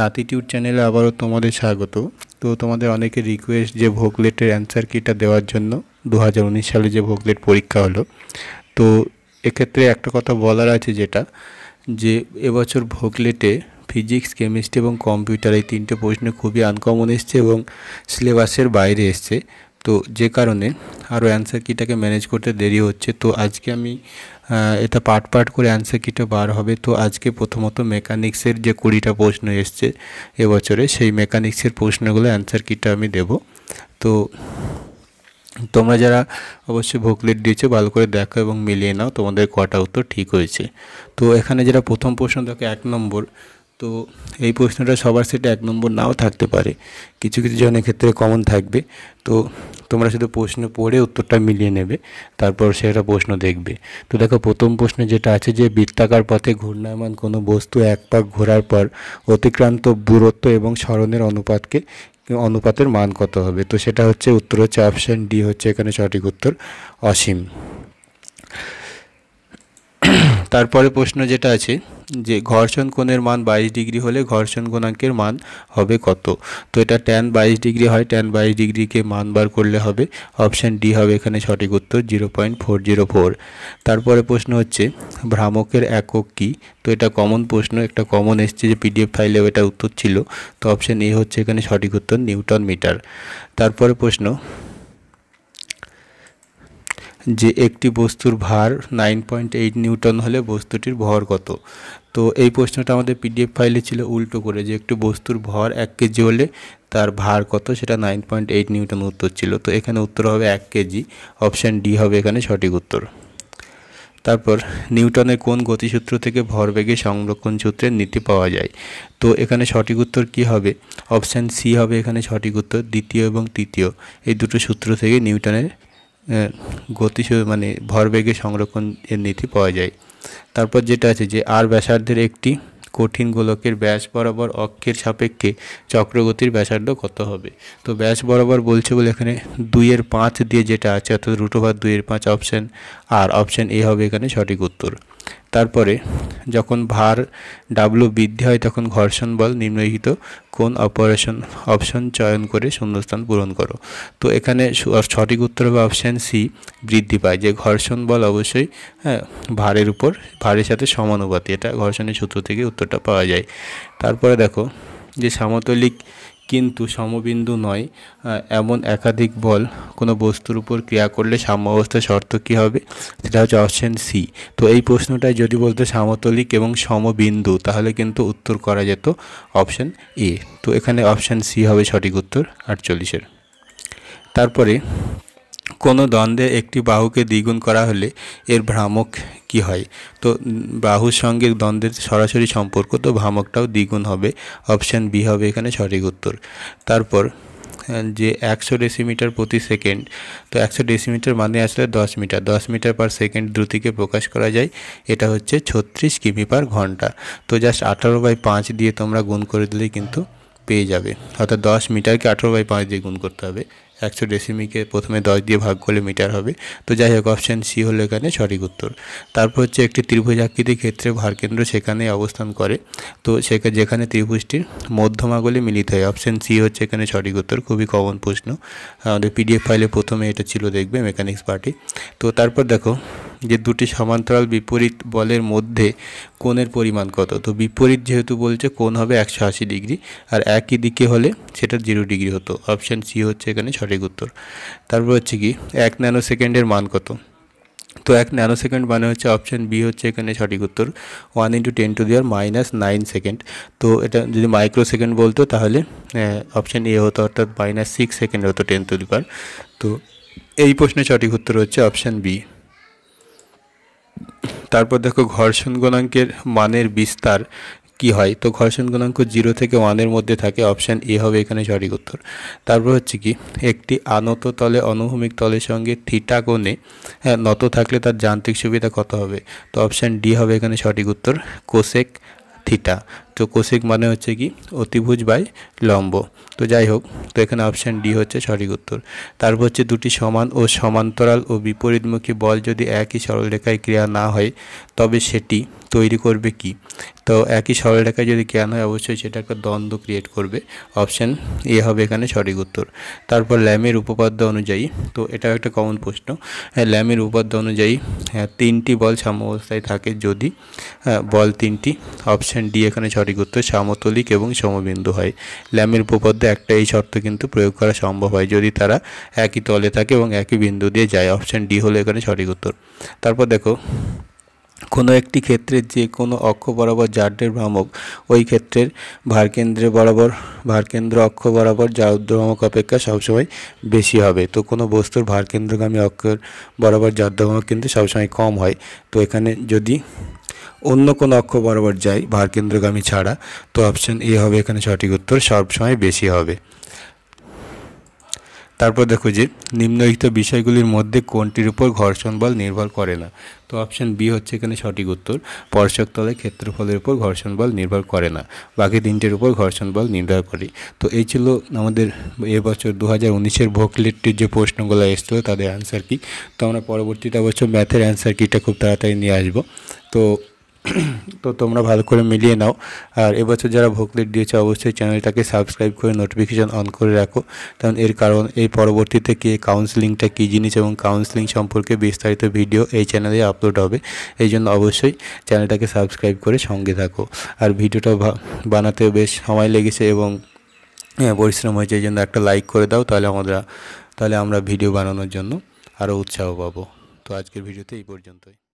লাতিটিউড চ্যানেলে আবারও তোমাদের স্বাগত তো তোমাদের অনেকে রিকোয়েস্ট যে ভোগলেটের অ্যান্সার কিটা দেওয়ার জন্য দু সালে যে ভোগলেট পরীক্ষা হলো তো এক্ষেত্রে একটা কথা বলার আছে যেটা যে এবছর ভোগলেটে ফিজিক্স কেমিস্ট্রি এবং কম্পিউটার এই তিনটে প্রশ্ন খুবই আনকমন এসছে এবং সিলেবাসের বাইরে এসছে তো যে কারণে আরও অ্যান্সার কিটাকে ম্যানেজ করতে দেরি হচ্ছে তো আজকে আমি এটা পার্ট পার্ট করে অ্যান্সার কিটা বার হবে তো আজকে প্রথমত মেকানিক্সের যে কুড়িটা প্রশ্ন এসছে এবছরে সেই মেকানিক্সের প্রশ্নগুলো অ্যান্সার কিটা আমি দেব তো তোমরা যারা অবশ্যই ভোকলেট দিয়েছো ভালো করে দেখো এবং মিলিয়ে নাও তোমাদের কটা উত্তর ঠিক হয়েছে তো এখানে যারা প্রথম প্রশ্ন দেখো এক নম্বর তো এই প্রশ্নটা সবার সেটা এক নম্বর নাও থাকতে পারে কিছু কিছু জনের ক্ষেত্রে কমন থাকবে তো তোমরা শুধু প্রশ্ন পড়ে উত্তরটা মিলিয়ে নেবে তারপর সেটা প্রশ্ন দেখবে তো দেখো প্রথম প্রশ্ন যেটা আছে যে বৃত্তাকার পথে ঘূর্ণায়মান কোনো বস্তু এক পাক ঘোরার পর অতিক্রান্ত দূরত্ব এবং স্মরণের অনুপাতকে অনুপাতের মান কত হবে তো সেটা হচ্ছে উত্তর হচ্ছে অপশান ডি হচ্ছে এখানে সঠিক উত্তর অসীম তারপরে প্রশ্ন যেটা আছে যে ঘর্ষণ কোণের মান বাইশ ডিগ্রি হলে ঘর্ষণ কোণাঙ্কের মান হবে কত তো এটা ট্যান বাইশ ডিগ্রি হয় ট্যান বাইশ ডিগ্রিকে মান বার করলে হবে অপশান ডি হবে এখানে সঠিক উত্তর zero point four zero four তারপরে প্রশ্ন হচ্ছে ভ্রামকের একক কি তো এটা কমন প্রশ্ন একটা কমন এসছে যে পিডিএফ ফাইলেও এটা উত্তর ছিল তো অপশান এ হচ্ছে এখানে সঠিক উত্তর নিউটন মিটার তারপরে প্রশ্ন যে একটি বস্তুর ভার নাইন পয়েন্ট এইট নিউটন হলে বস্তুটির ভর কত তো এই প্রশ্নটা আমাদের পিডিএফ ফাইলে ছিল উল্টো করে যে একটি বস্তুর ভর এক কেজি হলে তার ভার কত সেটা নাইন পয়েন্ট এইট নিউটন উত্তর ছিল তো এখানে উত্তর হবে এক কেজি অপশান ডি হবে এখানে সঠিক উত্তর তারপর নিউটনের কোন গতিসূত্র থেকে ভরবেগে সংরক্ষণ সূত্রের নীতি পাওয়া যায় তো এখানে সঠিক উত্তর কি হবে অপশান সি হবে এখানে সঠিক উত্তর দ্বিতীয় এবং তৃতীয় এই দুটো সূত্র থেকে নিউটনের গতিশীল মানে ভরবেগে সংরক্ষণ এর নীতি পাওয়া যায় তারপর যেটা আছে যে আর ব্যাসার্ধের একটি কঠিন গোলকের ব্যাস বরাবর অক্ষের সাপেক্ষে চক্রগতির ব্যাসার্ধ কত হবে তো ব্যাস বরাবর বলছে বলে এখানে দুইয়ের পাঁচ দিয়ে যেটা আছে অর্থাৎ রুট ওভার দুইয়ের পাঁচ অপশান আর অপশান এ হবে এখানে সঠিক উত্তর তারপরে যখন ভার ডাব্লু বৃদ্ধি হয় তখন ঘর্ষণ বল নিম্নলিখিত কোন অপারেশন অপশন চয়ন করে শূন্যস্থান পূরণ করো তো এখানে সঠিক উত্তর হবে অপশান সি বৃদ্ধি পায় যে ঘর্ষণ বল অবশ্যই হ্যাঁ ভারের উপর ভারের সাথে সমানুপাতি এটা ঘর্ষণের সূত্র থেকে উত্তরটা পাওয়া যায় তারপরে দেখো যে সামতলিক কিন্তু সমবিন্দু নয় এমন একাধিক বল কোনো বস্তুর উপর ক্রিয়া করলে সাম্যাবস্থা শর্ত কী হবে সেটা হচ্ছে অপশন সি তো এই প্রশ্নটায় যদি বলতে সামতলিক এবং সমবিন্দু তাহলে কিন্তু উত্তর করা যেত অপশন এ তো এখানে অপশন সি হবে সঠিক উত্তর আটচল্লিশের তারপরে কোনো দ্বন্দ্বে একটি বাহুকে দ্বিগুণ করা হলে এর ভ্রামক কি হয় তো বাহুর সঙ্গে দ্বন্দ্বের সরাসরি সম্পর্ক তো ভ্রামকটাও দ্বিগুণ হবে অপশান বি হবে এখানে সঠিক উত্তর তারপর যে একশো ডেসিমিটার প্রতি সেকেন্ড তো একশো ডেসিমিটার মানে আসলে দশ মিটার দশ মিটার পার সেকেন্ড দ্রুতিকে প্রকাশ করা যায় এটা হচ্ছে ছত্রিশ কিমি পার ঘন্টা তো জাস্ট আঠারো বাই পাঁচ দিয়ে তোমরা গুণ করে দিলেই কিন্তু পেয়ে যাবে অর্থাৎ দশ মিটারকে আঠেরো বাই পাঁচ দিয়ে গুণ করতে হবে একশো ডেসিমিকে প্রথমে দশ দিয়ে ভাগ করলে মিটার হবে তো যাই হোক অপশান সি হলো এখানে সঠিক উত্তর তারপর হচ্ছে একটি ত্রিভুজাকৃতির ক্ষেত্রে ভারকেন্দ্র সেখানে অবস্থান করে তো সেখানে যেখানে ত্রিভুজটির মধ্যমাগুলি মিলিত হয় অপশান সি হচ্ছে এখানে সঠিক উত্তর খুবই কমন প্রশ্ন আমাদের পিডিএফ ফাইলে প্রথমে এটা ছিল দেখবে মেকানিক্স পার্টি তো তারপর দেখো যে দুটি সমান্তরাল বিপরীত বলের মধ্যে কোণের পরিমাণ কত তো বিপরীত যেহেতু বলছে কোণ হবে একশো আশি ডিগ্রি আর একই দিকে হলে সেটা জিরো ডিগ্রি হতো অপশান সি হচ্ছে এখানে সঠিক উত্তর তারপর হচ্ছে কি এক ন্যানো সেকেন্ডের মান কত তো এক ন্যানো সেকেন্ড মানে হচ্ছে অপশান বি হচ্ছে এখানে সঠিক উত্তর one into ten to the minus nine second তো এটা যদি মাইক্রো সেকেন্ড বলতো তাহলে অপশান এ হতো অর্থাৎ মাইনাস সিক্স সেকেন্ড হতো টেন টু দিবার তো এই প্রশ্নের সঠিক উত্তর হচ্ছে অপশান বি তারপর দেখো ঘর্ষণ গুণাঙ্কের মানের বিস্তার কি হয় তো ঘর্ষণ গুণাঙ্ক জিরো থেকে ওয়ানের মধ্যে থাকে অপশান এ হবে এখানে সঠিক উত্তর তারপর হচ্ছে কি একটি আনত তলে অনুভূমিক তলের সঙ্গে থিটা কোণে হ্যাঁ, নত থাকলে তার যান্ত্রিক সুবিধা কত হবে তো অপশান ডি হবে এখানে সঠিক উত্তর কোসেক থিটা তো কৌশিক মানে হচ্ছে কি অতিভুজ বাই লম্ব তো যাই হোক তো এখানে অপশান ডি হচ্ছে সঠিক উত্তর তারপর হচ্ছে দুটি সমান ও সমান্তরাল ও বিপরীতমুখী বল যদি একই সরলরেখায় ক্রিয়া না হয় তবে সেটি তৈরি করবে কি তো একই সরলরেখায় যদি ক্রিয়া হয় অবশ্যই সেটা একটা দ্বন্দ্ব ক্রিয়েট করবে অপশান এ হবে এখানে সঠিক উত্তর তারপর ল্যামের উপপাদ্য অনুযায়ী তো এটাও একটা কমন প্রশ্ন হ্যাঁ ল্যামের উপপাদ্য অনুযায়ী হ্যাঁ, তিনটি বল সাম্য অবস্থায় থাকে যদি হ্যাঁ, বল তিনটি অপশান ডি এখানে সঠিক সারিগত সমতলিক এবং সমবিন্দু হয় ল্যামের উপপাদ্যে একটা এই শর্ত কিন্তু প্রয়োগ করা সম্ভব হয় যদি তারা একই তলে থাকে এবং একই বিন্দু দিয়ে যায় অপশান ডি হলো এখানে সঠিক উত্তর তারপর দেখো কোনো একটি ক্ষেত্রে যে কোনো অক্ষ বরাবর জাড্রের ভ্রামক ওই ক্ষেত্রের ভারকেন্দ্রে বরাবর ভারকেন্দ্র অক্ষ বরাবর জারুদ্র ভ্রামক অপেক্ষা সবসময় বেশি হবে তো কোনো বস্তুর ভারকেন্দ্রগামী অক্ষের বরাবর জাদ্র ভ্রামক কিন্তু সবসময় কম হয় তো এখানে যদি অন্য কোনো অক্ষ বরাবর যাই ভার কেন্দ্রগামী ছাড়া তো অপশন এ হবে এখানে সঠিক উত্তর সবসময় বেশি হবে তারপর দেখো যে নিম্নলিখিত বিষয়গুলির মধ্যে কোনটির উপর ঘর্ষণ বল নির্ভর করে না তো অপশান বি হচ্ছে এখানে সঠিক উত্তর স্পর্শক তলে ক্ষেত্রফলের উপর ঘর্ষণ বল নির্ভর করে না বাকি তিনটের উপর ঘর্ষণ বল নির্ভর করে তো এই ছিল আমাদের এবছর দু হাজার উনিশের ভোকলেটটির যে প্রশ্নগুলো এসেছিলো তাদের অ্যান্সার কি তো আমরা পরবর্তীতে অবশ্য ম্যাথের অ্যান্সার কিটা খুব তাড়াতাড়ি নিয়ে আসবো তো তো তোমরা ভালো করে মিলিয়ে নাও আর এবছর যারা ভোকলেট দিয়েছে অবশ্যই চ্যানেলটাকে সাবস্ক্রাইব করে নোটিফিকেশান অন করে রাখো কারণ এর কারণ এই পরবর্তীতে কি কাউন্সিলিংটা কী জিনিস এবং কাউন্সিলিং সম্পর্কে বিস্তারিত ভিডিও এই চ্যানেলে আপলোড হবে এই জন্য অবশ্যই চ্যানেলটাকে সাবস্ক্রাইব করে সঙ্গে থাকো আর ভিডিওটা বানাতে বেশ সময় লেগেছে এবং হ্যাঁ, পরিশ্রম হয়েছে এই জন্য একটা লাইক করে দাও তাহলে আমরা তাহলে আমরা ভিডিও বানানোর জন্য আরও উৎসাহ পাবো তো আজকের ভিডিওতে এই পর্যন্তই